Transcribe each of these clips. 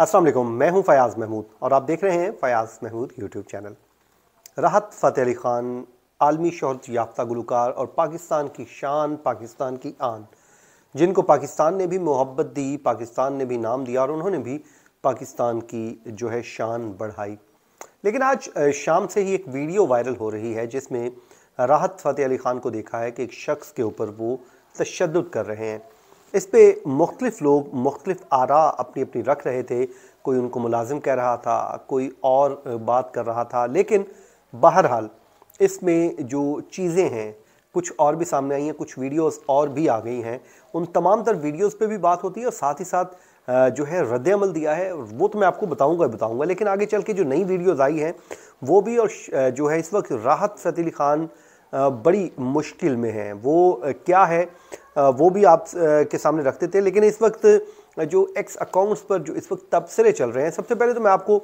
असल मैं हूं फयाज़ महमूद और आप देख रहे हैं फयाज़ महमूद यूट्यूब चैनल राहत फ़तेह अली ख़ान आलमी शहरत याफ्ता गुलकार और पाकिस्तान की शान पाकिस्तान की आन जिनको पाकिस्तान ने भी मोहब्बत दी पाकिस्तान ने भी नाम दिया और उन्होंने भी पाकिस्तान की जो है शान बढ़ाई लेकिन आज शाम से ही एक वीडियो वायरल हो रही है जिसमें राहत फ़तेह अली ख़ान को देखा है कि एक शख्स के ऊपर वो तशद कर रहे हैं इस पर मुख्तलिफ लोग मुख्तलिफ आरा अपनी अपनी रख रहे थे कोई उनको मुलाजिम कह रहा था कोई और बात कर रहा था लेकिन बहरहाल इसमें जो चीज़ें हैं कुछ और भी सामने आई हैं कुछ वीडियोस और भी आ गई हैं उन तमाम तर वीडियोस पे भी बात होती है और साथ ही साथ जो है रद्दमल दिया है वो तो मैं आपको बताऊंगा बताऊंगा लेकिन आगे चल के जो नई वीडियोस आई हैं वो भी और जो है इस वक्त राहत फतेह अली ख़ान बड़ी मुश्किल में है वो क्या है वो भी आप के सामने रखते थे लेकिन इस वक्त जो एक्स अकाउंट्स पर जो इस वक्त तबसरे चल रहे हैं सबसे पहले तो मैं आपको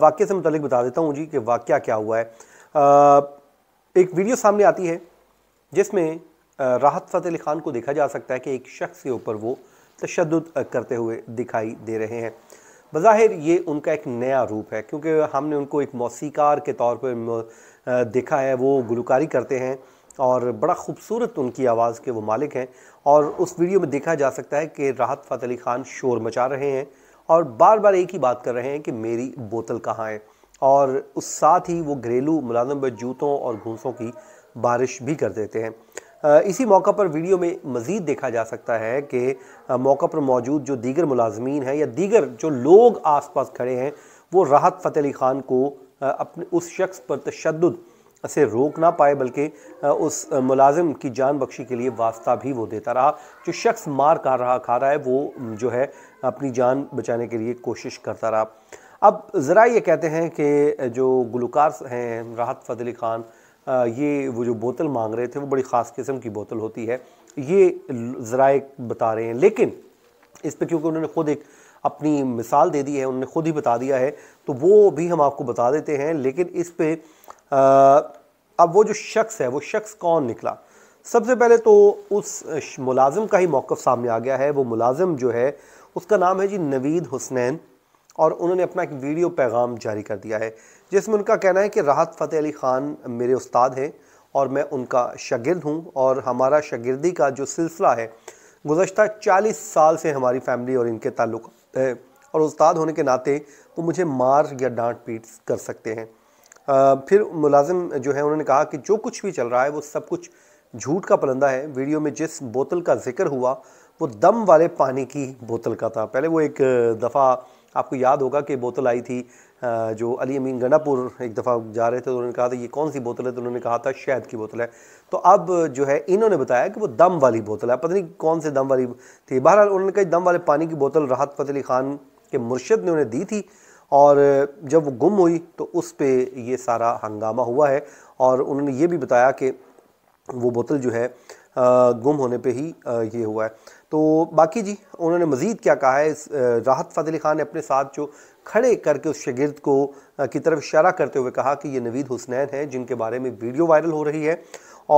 वाक्य से मुतलिक बता देता हूँ जी कि वाक्य क्या हुआ है एक वीडियो सामने आती है जिसमें राहत फ़तेह अली ख़ान को देखा जा सकता है कि एक शख्स के ऊपर वो तशद करते हुए दिखाई दे रहे हैं बज़ाहिर ये उनका एक नया रूप है क्योंकि हमने उनको एक मौसीकार के तौर पर देखा है वो गुलकारी करते हैं और बड़ा खूबसूरत उनकी आवाज़ के वो मालिक हैं और उस वीडियो में देखा जा सकता है कि राहत फ़तेह अली ख़ान शोर मचा रहे हैं और बार बार एक ही बात कर रहे हैं कि मेरी बोतल कहाँ है और उस साथ ही वो घरेलू मुलाजम जूतों और घूसों की बारिश भी कर देते हैं इसी मौका पर वीडियो में मज़ीद देखा जा सकता है कि मौका पर मौजूद जो दीगर मुलाजमीन हैं या दीगर जो लोग आसपास खड़े हैं वो राहत फ़तेह अली ख़ान को अपने उस शख्स पर तशद से रोक ना पाए बल्कि उस मुलाजिम की जान बख्शी के लिए वास्ता भी वो देता रहा जो शख्स मार खा रहा खा रहा है वो जो है अपनी जान बचाने के लिए कोशिश करता रहा अब ज़रा ये कहते हैं कि जो गुलकार हैं राहत फजली ख़ान ये वो जो बोतल मांग रहे थे वो बड़ी ख़ास किस्म की बोतल होती है ये ज़रा बता रहे हैं लेकिन इस पर क्योंकि उन्होंने ख़ुद एक अपनी मिसाल दे दी है उन्होंने खुद ही बता दिया है तो वो भी हम आपको बता देते हैं लेकिन इस पर अब वो जो शख्स है वो शख्स कौन निकला सबसे पहले तो उस मुलाजिम का ही मौक़ सामने आ गया है वो मुलाजिम जो है उसका नाम है जी नवीद हुसनैन और उन्होंने अपना एक वीडियो पैगाम जारी कर दिया है जिसमें उनका कहना है कि राहत फ़तेह अली ख़ान मेरे उस्ताद हैं और मैं उनका शागिर्द हूँ और हमारा शागिर्दी का जो सिलसिला है गुज्त चालीस साल से हमारी फैमिली और इनके ताल्लुक़ और उस्ताद होने के नाते वो तो मुझे मार या डांट पीट कर सकते हैं फिर मुलाजिम जो है उन्होंने कहा कि जो कुछ भी चल रहा है वो सब कुछ झूठ का पलंदा है वीडियो में जिस बोतल का जिक्र हुआ वो दम वाले पानी की बोतल का था पहले वो एक दफ़ा आपको याद होगा कि बोतल आई थी जो अली अमीन गंडापुर एक दफ़ा जा रहे थे तो उन्होंने कहा था ये कौन सी बोतल है तो उन्होंने कहा था शहद की बोतल है तो अब जो है इन्होंने बताया कि वो दम वाली बोतल है पता नहीं कौन से दम वाली थी बहरहाल उन्होंने कहा दम वाले पानी की बोतल राहत फतेह अली खान के मुर्शद ने उन्हें दी थी और जब वो गुम हुई तो उस पर यह सारा हंगामा हुआ है और उन्होंने ये भी बताया कि वो बोतल जो है गुम होने पर ही ये हुआ है तो बाकी जी उन्होंने मज़ीद क्या कहा है राहत फतेह खान ने अपने साथ जो खड़े करके उस शगिर्द को की तरफ इशारा करते हुए कहा कि ये नवीद हुसनैन है जिनके बारे में वीडियो वायरल हो रही है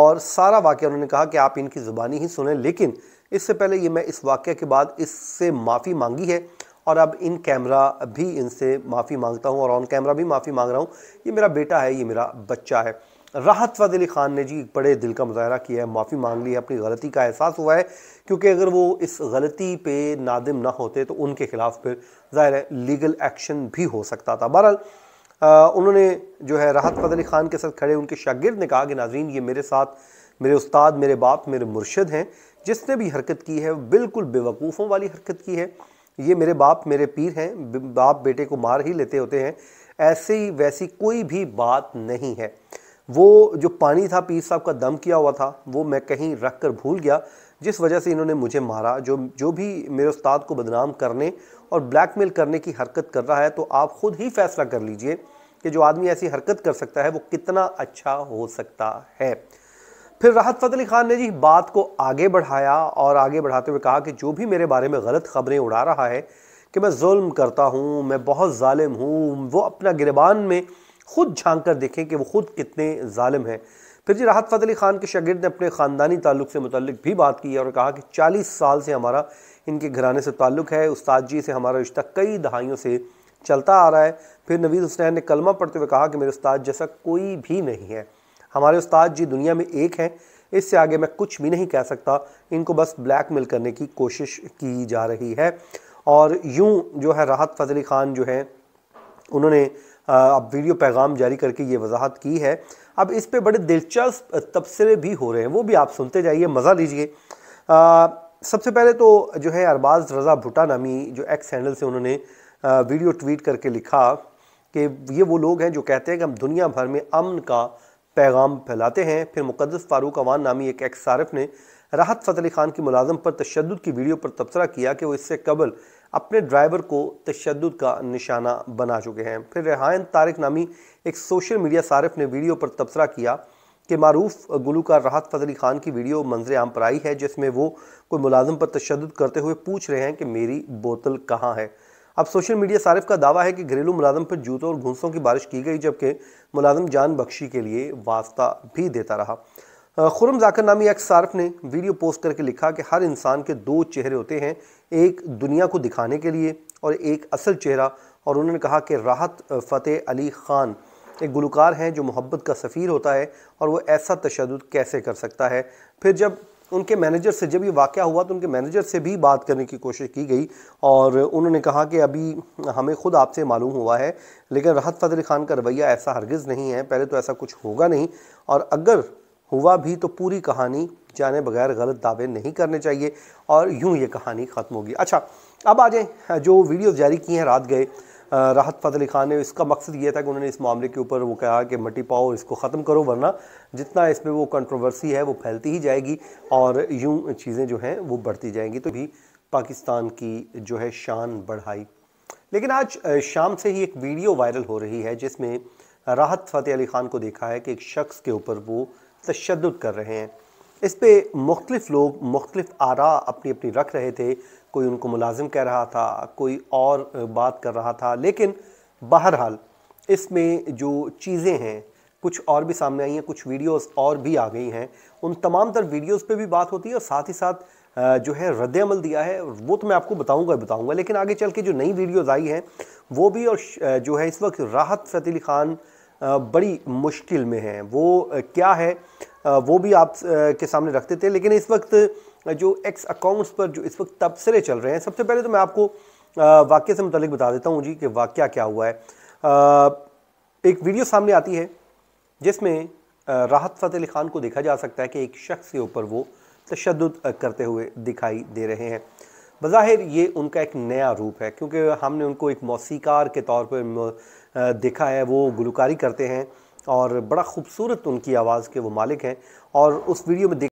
और सारा वाक्य उन्होंने कहा कि आप इनकी ज़ुबानी ही सुने लेकिन इससे पहले ये मैं इस वाक़े के बाद इससे माफ़ी मांगी है और अब इन कैमरा भी इनसे माफ़ी मांगता हूँ और ऑन कैमरा भी माफ़ी मांग रहा हूँ ये मेरा बेटा है ये मेरा बच्चा है राहत फज अली ख़ान ने जी बड़े दिल का मुजाहरा किया है माफ़ी मांग ली है अपनी गलती का एहसास हुआ है क्योंकि अगर वो इस गलती पे नादिम ना होते तो उनके ख़िलाफ़ फिर ज़ाहिर है लीगल एक्शन भी हो सकता था बहरहाल उन्होंने जो है राहत फज अली ख़ान के साथ खड़े उनके शागिर्द ने कहा कि नाजरीन ये मेरे साथ मेरे उस्ताद मेरे बाप मेरे मुर्शद हैं जिसने भी हरकत की है बिल्कुल बेवकूफ़ों वाली हरकत की है ये मेरे बाप मेरे पीर हैं बाप बेटे को मार ही लेते होते हैं ऐसे ही वैसी कोई भी बात नहीं है वो जो पानी था पीर साहब का दम किया हुआ था वो मैं कहीं रख कर भूल गया जिस वजह से इन्होंने मुझे मारा जो जो भी मेरे उस्ताद को बदनाम करने और ब्लैकमेल करने की हरकत कर रहा है तो आप खुद ही फैसला कर लीजिए कि जो आदमी ऐसी हरकत कर सकता है वो कितना अच्छा हो सकता है फिर राहत अली खान ने जी बात को आगे बढ़ाया और आगे बढ़ाते हुए कहा कि जो भी मेरे बारे में गलत खबरें उड़ा रहा है कि मैं जुल्म करता हूँ मैं बहुत ालिम हूँ वो अपना गिरबान में खुद झांक कर देखें कि वो खुद कितने ालिम हैं फिर जी राहत फतली ख़ान के शगिर ने अपने ख़ानदानी ताल्लुक से मतलब भी बात की और कहा कि चालीस साल से हमारा इनके घराने से ताल्लुक़ है उस्ताद जी से हमारा रिश्ता कई दहाइयों से चलता आ रहा है फिर नवीद हुसैन ने कलमा पढ़ते हुए कहा कि मेरे उस्ताद जैसा कोई भी नहीं है हमारे उस्ताद जी दुनिया में एक हैं इससे आगे मैं कुछ भी नहीं कह सकता इनको बस ब्लैक मेल करने की कोशिश की जा रही है और यूँ जो है राहत फतली ख़ान जो है उन्होंने अब वीडियो पैगाम जारी करके ये वजाहत की है अब इस पर बड़े दिलचस्प तबसरे भी हो रहे हैं वो भी आप सुनते जाइए मज़ा लीजिए सबसे पहले तो जो है अरबाज रज़ा भुटा नामी जो एक्स हैंडल से उन्होंने वीडियो ट्वीट करके लिखा कि ये वो लोग हैं जो कहते हैं कि हम दुनिया भर में अमन का पैगाम फैलाते हैं फिर मुकदस फारूक अवान नामी एक एक्स सारफ ने राहत फ़तेह अली खान की मुलाजम पर तशद की वीडियो पर तबसरा किया कि वो इससे कबल अपने ड्राइवर को तशद का निशाना बना चुके हैं फिर रेहान तारिक नामी एक सोशल मीडिया सारफ ने वीडियो पर तबसरा किया कि मरूफ गुलूकार राहत फजली खान की वीडियो मंजर आम पर आई है जिसमें वो कोई मुलाजम पर तशद करते हुए पूछ रहे हैं कि मेरी बोतल कहाँ है अब सोशल मीडिया सारफ का दावा है कि घरेलू मुलाजम पर जूतों और घूसों की बारिश की गई जबकि मुलाजम जान बख्शी के लिए वास्ता भी देता रहा खुरम जाकर नामी एक सार्फ ने वीडियो पोस्ट करके लिखा कि हर इंसान के दो चेहरे होते हैं एक दुनिया को दिखाने के लिए और एक असल चेहरा और उन्होंने कहा कि राहत फ़तेह अली ख़ान एक गुलकार हैं जो मोहब्बत का सफ़ीर होता है और वो ऐसा तशद कैसे कर सकता है फिर जब उनके मैनेजर से जब ये वाक़ हुआ तो उनके मैनेजर से भी बात करने की कोशिश की गई और उन्होंने कहा कि अभी हमें ख़ुद आपसे मालूम हुआ है लेकिन राहत फ़तेह खान का रवैया ऐसा हरगज़ नहीं है पहले तो ऐसा कुछ होगा नहीं और अगर हुआ भी तो पूरी कहानी जाने बगैर गलत दावे नहीं करने चाहिए और यूँ ये कहानी ख़त्म होगी अच्छा अब आ जाएँ जो वीडियो जारी किए हैं रात गए राहत फ़तेह अली खान ने इसका मकसद ये था कि उन्होंने इस मामले के ऊपर वो कहा कि मटी पाओ इसको ख़त्म करो वरना जितना इसमें वो कंट्रोवर्सी है वो फैलती ही जाएगी और यूँ चीज़ें जो हैं वो बढ़ती जाएंगी तो भी पाकिस्तान की जो है शान बढ़ाई लेकिन आज शाम से ही एक वीडियो वायरल हो रही है जिसमें राहत फ़तेह अली ख़ान को देखा है कि एक शख्स के ऊपर वो तशद कर रहे हैं इस पर मुख्तफ़ लोग मुख्तलिफ आरा अपनी अपनी रख रहे थे कोई उनको मुलाजिम कह रहा था कोई और बात कर रहा था लेकिन बहरहाल इसमें जो चीज़ें हैं कुछ और भी सामने आई हैं कुछ वीडियोस और भी आ गई हैं उन तमाम तर वीडियोस पे भी बात होती है और साथ ही साथ जो है रद्दमल दिया है वो तो मैं आपको बताऊंगा बताऊंगा लेकिन आगे चल के जो नई वीडियोस आई हैं वो भी और जो है इस वक्त राहत फतेह अली ख़ान बड़ी मुश्किल में हैं वो क्या है वो भी आप के सामने रखते थे लेकिन इस वक्त जो एक्स अकाउंट्स पर जो इस वक्त तबसरे चल रहे हैं सबसे पहले तो मैं आपको वाक्य से मुतलिक बता देता हूँ जी कि वाक्य क्या हुआ है एक वीडियो सामने आती है जिसमें राहत फ़तेह अली ख़ान को देखा जा सकता है कि एक शख्स के ऊपर वो तशद करते हुए दिखाई दे रहे हैं बज़ाहिर ये उनका एक नया रूप है क्योंकि हमने उनको एक मौसीकार के तौर पर देखा है वो गुलकारी करते हैं और बड़ा खूबसूरत उनकी आवाज़ के वो मालिक हैं और उस वीडियो में देख